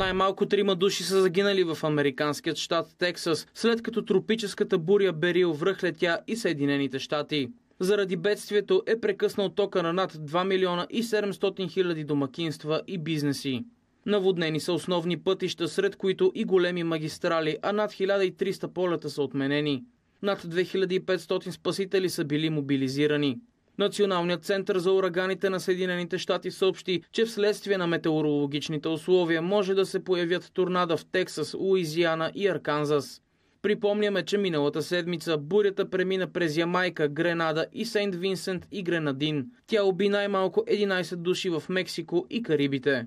Най-малко трима души са загинали в американският щат Тексас, след като тропическата буря Берил връхлетя и Съединените щати. Заради бедствието е прекъснал тока на над 2 милиона и 700 хиляди домакинства и бизнеси. Наводнени са основни пътища, сред които и големи магистрали, а над 1300 полета са отменени. Над 2500 спасители са били мобилизирани. Националният център за ураганите на Съединените щати съобщи, че вследствие на метеорологичните условия може да се появят торнада в Тексас, Луизиана и Арканзас. Припомняме, че миналата седмица бурята премина през Ямайка, Гренада и Сейнт Винсент и Гренадин. Тя уби най-малко 11 души в Мексико и Карибите.